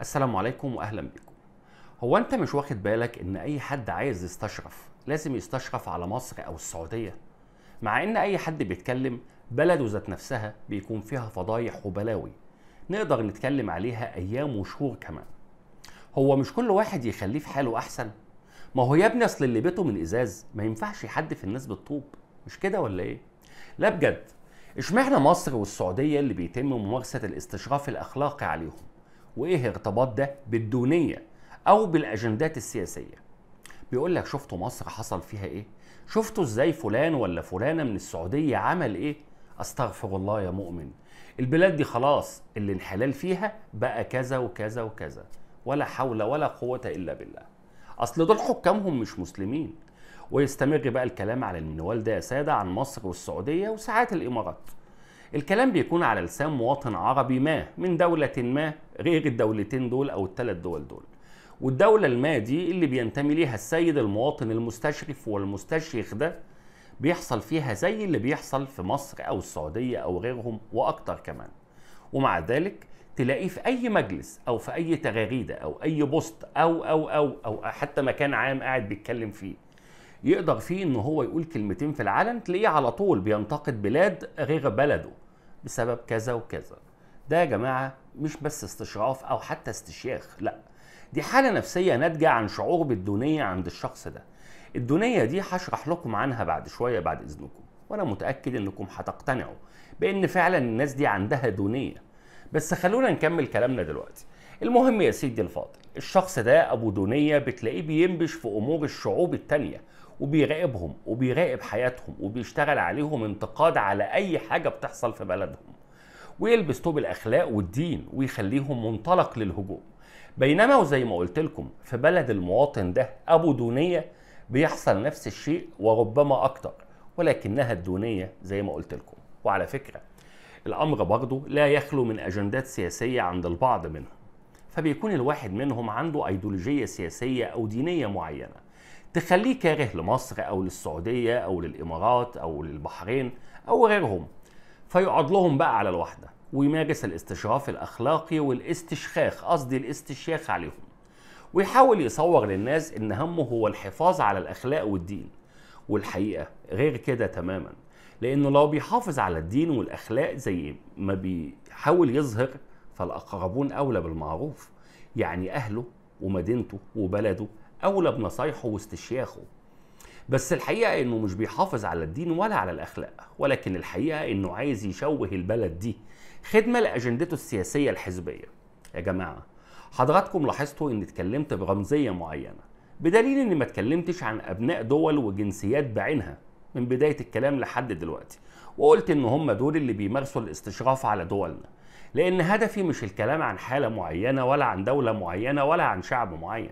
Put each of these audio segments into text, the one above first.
السلام عليكم واهلا بكم هو انت مش واخد بالك ان اي حد عايز يستشرف لازم يستشرف على مصر او السعوديه مع ان اي حد بيتكلم بلده ذات نفسها بيكون فيها فضايح وبلاوي نقدر نتكلم عليها ايام وشهور كمان هو مش كل واحد يخليه في حاله احسن ما هو يا ابني اصل اللي بيته من ازاز ما ينفعش حد في الناس بالطوب مش كده ولا ايه لا بجد اشمعنى مصر والسعوديه اللي بيتم ممارسه الاستشراف الاخلاقي عليهم وايه ارتباط ده بالدونيه او بالاجندات السياسيه بيقول لك شفتوا مصر حصل فيها ايه شفتوا ازاي فلان ولا فلانه من السعوديه عمل ايه استغفر الله يا مؤمن البلاد دي خلاص الانحلال فيها بقى كذا وكذا وكذا ولا حول ولا قوه الا بالله اصل دول حكامهم مش مسلمين ويستمر بقى الكلام على المنوال ده يا ساده عن مصر والسعوديه وساعات الامارات الكلام بيكون على لسان مواطن عربي ما من دولة ما غير الدولتين دول أو الثلاث دول دول والدولة الما دي اللي بينتمي ليها السيد المواطن المستشرف والمستشيخ ده بيحصل فيها زي اللي بيحصل في مصر أو السعودية أو غيرهم وأكتر كمان ومع ذلك تلاقيه في أي مجلس أو في أي تغريدة أو أي بوست أو أو أو أو حتى مكان عام قاعد بيتكلم فيه يقدر فيه ان هو يقول كلمتين في العلن تلاقيه على طول بينتقد بلاد غير بلده بسبب كذا وكذا ده يا جماعه مش بس استشراف او حتى استشياخ لا دي حاله نفسيه ناتجه عن شعور بالدونيه عند الشخص ده الدونيه دي هشرح لكم عنها بعد شويه بعد اذنكم وانا متاكد انكم هتقتنعوا بان فعلا الناس دي عندها دونيه بس خلونا نكمل كلامنا دلوقتي المهم يا سيدي الفاضل الشخص ده ابو دونيه بتلاقيه بينبش في امور الشعوب التانيه وبيراقبهم وبيراقب حياتهم وبيشتغل عليهم انتقاد على اي حاجه بتحصل في بلدهم ويلبس توب الاخلاق والدين ويخليهم منطلق للهجوم بينما وزي ما قلت لكم في بلد المواطن ده ابو دونيه بيحصل نفس الشيء وربما اكتر ولكنها الدونيه زي ما قلت لكم وعلى فكره الامر برضه لا يخلو من اجندات سياسيه عند البعض منهم فبيكون الواحد منهم عنده ايديولوجيه سياسيه او دينيه معينه تخليه كاره لمصر او للسعوديه او للامارات او للبحرين او غيرهم فيقعد لهم بقى على الوحده ويمارس الاستشراف الاخلاقي والاستشخاخ قصدي الاستشياخ عليهم ويحاول يصور للناس ان همه هو الحفاظ على الاخلاق والدين والحقيقه غير كده تماما لانه لو بيحافظ على الدين والاخلاق زي ما بيحاول يظهر فالاقربون اولى بالمعروف يعني اهله ومدينته وبلده اولى بنصايحه واستشياخه بس الحقيقه انه مش بيحافظ على الدين ولا على الاخلاق ولكن الحقيقه انه عايز يشوه البلد دي خدمه لاجندته السياسيه الحزبيه يا جماعه حضراتكم لاحظتوا اني اتكلمت برمزيه معينه بدليل اني ما اتكلمتش عن ابناء دول وجنسيات بعينها من بدايه الكلام لحد دلوقتي وقلت ان هم دول اللي بيمارسوا الاستشراف على دولنا لان هدفي مش الكلام عن حاله معينه ولا عن دوله معينه ولا عن شعب معين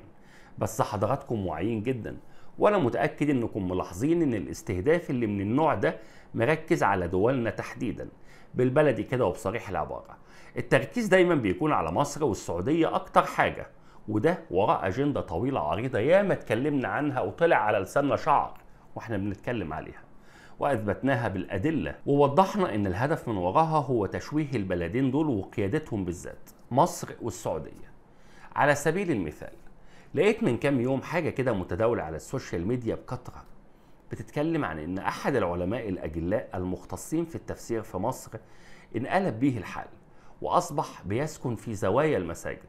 بس حضراتكم واعيين جدا وانا متاكد انكم ملاحظين ان الاستهداف اللي من النوع ده مركز على دولنا تحديدا بالبلدي كده وبصريح العباره التركيز دايما بيكون على مصر والسعوديه اكتر حاجه وده وراء اجنده طويله عريضه ياما اتكلمنا عنها وطلع على لساننا شعر واحنا بنتكلم عليها واثبتناها بالادله ووضحنا ان الهدف من وراها هو تشويه البلدين دول وقيادتهم بالذات مصر والسعوديه على سبيل المثال لقيت من كام يوم حاجه كده متداوله على السوشيال ميديا بكثره بتتكلم عن ان احد العلماء الاجلاء المختصين في التفسير في مصر انقلب به الحال واصبح بيسكن في زوايا المساجد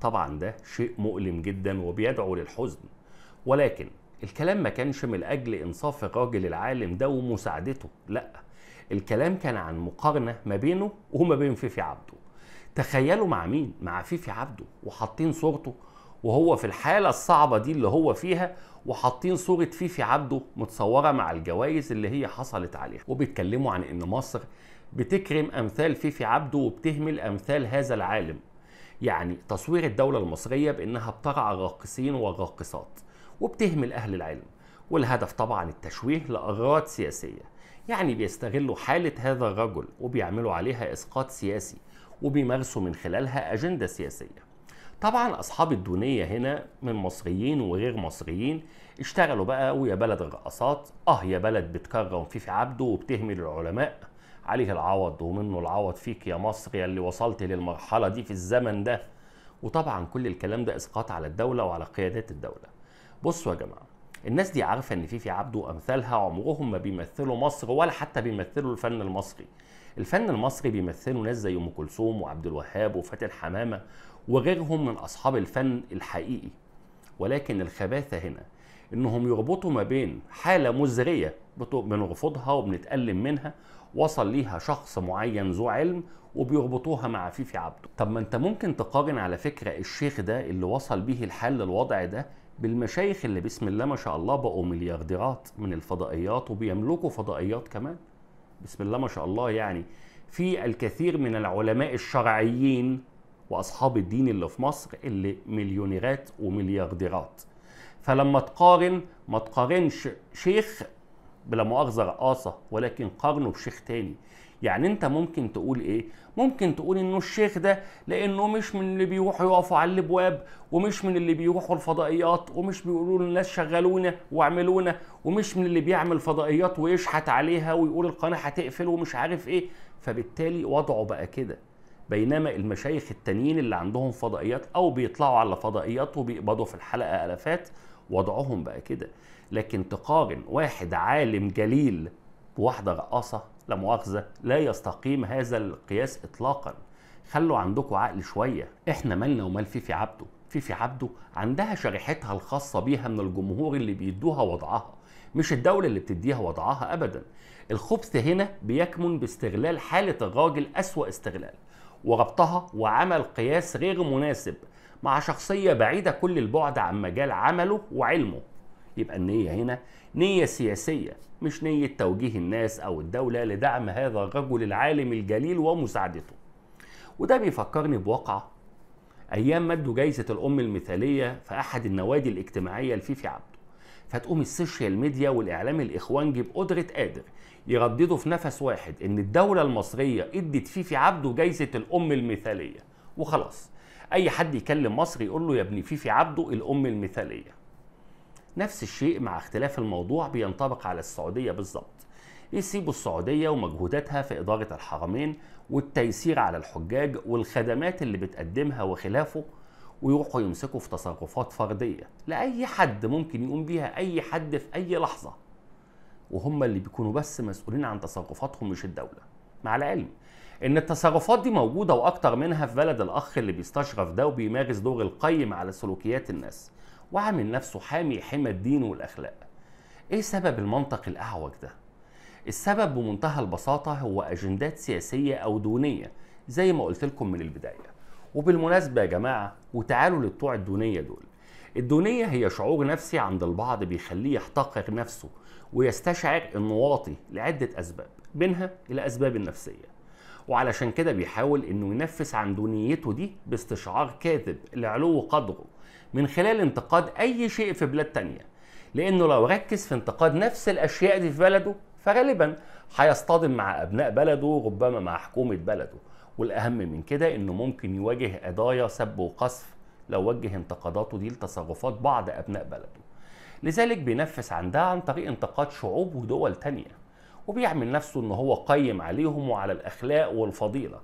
طبعا ده شيء مؤلم جدا وبيدعو للحزن ولكن الكلام ما كانش من اجل انصاف الراجل العالم ده ومساعدته لا الكلام كان عن مقارنه ما بينه وما بين فيفي عبده تخيلوا مع مين مع فيفي عبده وحاطين صورته وهو في الحالة الصعبة دي اللي هو فيها وحاطين صورة فيفي عبده متصورة مع الجوائز اللي هي حصلت عليها وبيتكلموا عن إن مصر بتكرم أمثال فيفي عبده وبتهمل أمثال هذا العالم يعني تصوير الدولة المصرية بأنها بترعى راقصين وراقصات وبتهمل أهل العلم والهدف طبعا التشويه لأغراض سياسية يعني بيستغلوا حالة هذا الرجل وبيعملوا عليها إسقاط سياسي وبيمارسوا من خلالها أجندة سياسية طبعا اصحاب الدونيه هنا من مصريين وغير مصريين اشتغلوا بقى ويا بلد الرقصات اه يا بلد بتكرم فيفي عبده وبتهمل العلماء عليه العوض ومنه العوض فيك يا مصر يا اللي وصلت للمرحله دي في الزمن ده وطبعا كل الكلام ده اسقاط على الدوله وعلى قيادات الدوله بصوا يا جماعه الناس دي عارفه ان فيفي عبده وامثالها عمرهم ما بيمثلوا مصر ولا حتى بيمثلوا الفن المصري الفن المصري بيمثله ناس زي ام كلثوم وعبد الوهاب وفاتن حمامه وغيرهم من أصحاب الفن الحقيقي ولكن الخباثة هنا إنهم يربطوا ما بين حالة مزرية بنرفضها وبنتألم منها وصل ليها شخص معين ذو علم وبيربطوها مع فيفي عبده طب ما انت ممكن تقارن على فكرة الشيخ ده اللي وصل به الحال للوضع ده بالمشايخ اللي بسم الله ما شاء الله بقوا مليارديرات من الفضائيات وبيملكوا فضائيات كمان بسم الله ما شاء الله يعني في الكثير من العلماء الشرعيين واصحاب الدين اللي في مصر اللي مليونيرات ومليارديرات فلما تقارن ما تقارنش شيخ بلا مؤاخذه رقاصه ولكن قارنه بشيخ تاني يعني انت ممكن تقول ايه ممكن تقول انه الشيخ ده لانه مش من اللي بيروحوا يقفوا على الابواب ومش من اللي بيروحوا الفضائيات ومش بيقولوا للناس شغلونا واعملونا ومش من اللي بيعمل فضائيات ويشحت عليها ويقول القناه هتقفل ومش عارف ايه فبالتالي وضعه بقى كده بينما المشايخ التانيين اللي عندهم فضائيات او بيطلعوا على فضائيات وبيقبضوا في الحلقه الافات وضعهم بقى كده لكن تقارن واحد عالم جليل بواحده رقاصه لا مؤاخذه لا يستقيم هذا القياس اطلاقا خلوا عندكم عقل شويه احنا مالنا ومال فيفي عبده فيفي عبده عندها شريحتها الخاصه بيها من الجمهور اللي بيدوها وضعها مش الدولة اللي بتديها وضعها أبدا الخبث هنا بيكمن باستغلال حالة الراجل أسوأ استغلال وربطها وعمل قياس غير مناسب مع شخصية بعيدة كل البعد عن مجال عمله وعلمه يبقى النية هنا نية سياسية مش نية توجيه الناس أو الدولة لدعم هذا الرجل العالم الجليل ومساعدته وده بيفكرني بواقعة أيام مدوا جايزة الأم المثالية في أحد النوادي الاجتماعية لفيفي عبده فتقوم السوشيال ميديا والاعلام الاخوانجي بقدره قادر يرددوا في نفس واحد ان الدوله المصريه ادت فيفي عبده جايزه الام المثاليه وخلاص اي حد يكلم مصري يقول له يا ابني فيفي عبده الام المثاليه نفس الشيء مع اختلاف الموضوع بينطبق على السعوديه بالظبط يسيبوا السعودية ومجهوداتها في إدارة الحرمين والتيسير على الحجاج والخدمات اللي بتقدمها وخلافه ويروحوا يمسكوا في تصرفات فرديه لاي حد ممكن يقوم بيها اي حد في اي لحظه وهم اللي بيكونوا بس مسؤولين عن تصرفاتهم مش الدوله مع العلم ان التصرفات دي موجوده واكتر منها في بلد الاخ اللي بيستشرف ده وبيمارس دور القيم على سلوكيات الناس وعامل نفسه حامي حمى الدين والاخلاق ايه سبب المنطق الاعوج ده السبب بمنتهى البساطه هو اجندات سياسيه او دونيه زي ما قلت لكم من البدايه وبالمناسبه يا جماعه وتعالوا لبتوع الدونيه دول الدونيه هي شعور نفسي عند البعض بيخليه يحتقر نفسه ويستشعر انه واطي لعده اسباب منها الاسباب النفسيه وعلشان كده بيحاول انه ينفس عن دونيته دي باستشعار كاذب لعلو قدره من خلال انتقاد اي شيء في بلاد تانية لانه لو ركز في انتقاد نفس الاشياء دي في بلده فغالبا هيصطدم مع ابناء بلده وربما مع حكومه بلده والاهم من كده انه ممكن يواجه قضايا سب وقذف لو وجه انتقاداته دي لتصرفات بعض ابناء بلده لذلك بينفس عندها عن طريق انتقاد شعوب ودول تانية وبيعمل نفسه ان هو قيم عليهم وعلى الاخلاق والفضيله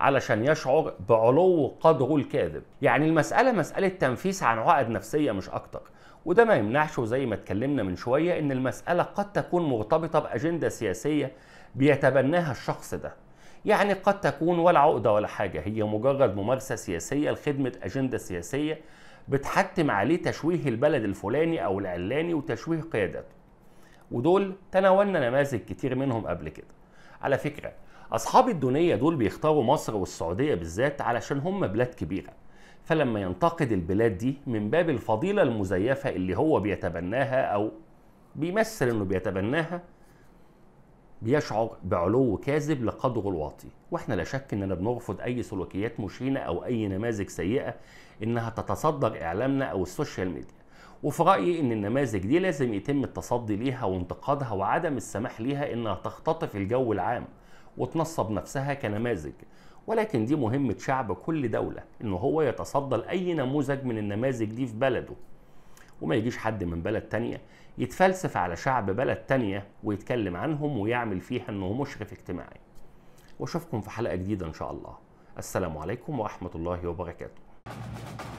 علشان يشعر بعلو قدره الكاذب يعني المساله مساله تنفيس عن عقد نفسيه مش اكتر وده ما يمنعش وزي ما اتكلمنا من شويه ان المساله قد تكون مرتبطه باجنده سياسيه بيتبناها الشخص ده يعني قد تكون ولا عقدة ولا حاجة هي مجرد ممارسة سياسية لخدمة أجندة سياسية بتحتم عليه تشويه البلد الفلاني أو العلاني وتشويه قيادته ودول تناولنا نماذج كتير منهم قبل كده على فكرة أصحاب الدنيا دول بيختاروا مصر والسعودية بالذات علشان هم بلاد كبيرة فلما ينتقد البلاد دي من باب الفضيلة المزيفة اللي هو بيتبناها أو بيمثل إنه بيتبناها بيشعر بعلو كاذب لقدره الواطي واحنا لا شك اننا بنرفض اي سلوكيات مشينه او اي نماذج سيئه انها تتصدر اعلامنا او السوشيال ميديا وفي رايي ان النماذج دي لازم يتم التصدي ليها وانتقادها وعدم السماح ليها انها تختطف الجو العام وتنصب نفسها كنماذج ولكن دي مهمة شعب كل دولة إن هو يتصدى لأي نموذج من النماذج دي في بلده وما يجيش حد من بلد تانية يتفلسف على شعب بلد تانية ويتكلم عنهم ويعمل فيها انه مشرف اجتماعي واشوفكم في حلقة جديدة ان شاء الله السلام عليكم ورحمة الله وبركاته